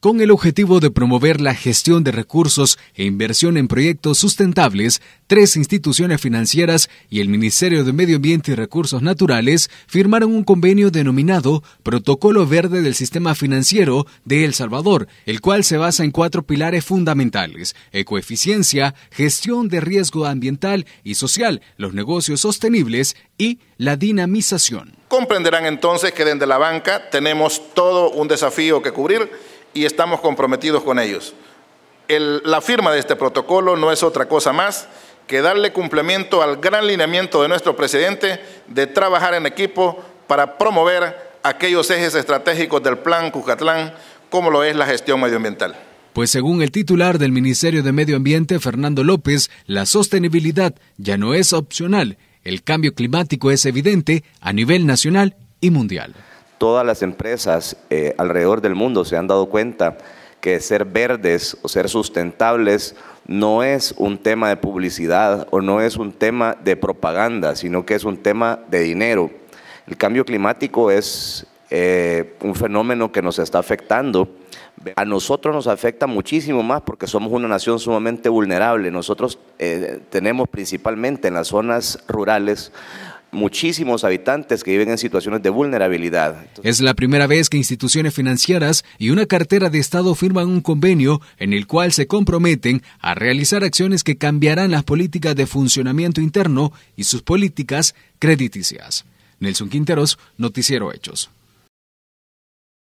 con el objetivo de promover la gestión de recursos e inversión en proyectos sustentables, tres instituciones financieras y el Ministerio de Medio Ambiente y Recursos Naturales firmaron un convenio denominado Protocolo Verde del Sistema Financiero de El Salvador, el cual se basa en cuatro pilares fundamentales, ecoeficiencia, gestión de riesgo ambiental y social, los negocios sostenibles y la dinamización. Comprenderán entonces que desde la banca tenemos todo un desafío que cubrir y estamos comprometidos con ellos. la firma de este protocolo no es otra cosa más que darle cumplimiento al gran lineamiento de nuestro presidente de trabajar en equipo para promover aquellos ejes estratégicos del plan Cucatlán, como lo es la gestión medioambiental. Pues según el titular del Ministerio de Medio Ambiente, Fernando López, la sostenibilidad ya no es opcional. El cambio climático es evidente a nivel nacional y mundial. Todas las empresas eh, alrededor del mundo se han dado cuenta que ser verdes o ser sustentables no es un tema de publicidad o no es un tema de propaganda, sino que es un tema de dinero. El cambio climático es eh, un fenómeno que nos está afectando. A nosotros nos afecta muchísimo más porque somos una nación sumamente vulnerable. Nosotros eh, tenemos principalmente en las zonas rurales muchísimos habitantes que viven en situaciones de vulnerabilidad. es la primera vez que instituciones financieras y una cartera de Estado firman un convenio en el cual se comprometen a realizar acciones que cambiarán las políticas de funcionamiento interno y sus políticas crediticias. Nelson Quinteros, Noticiero Hechos.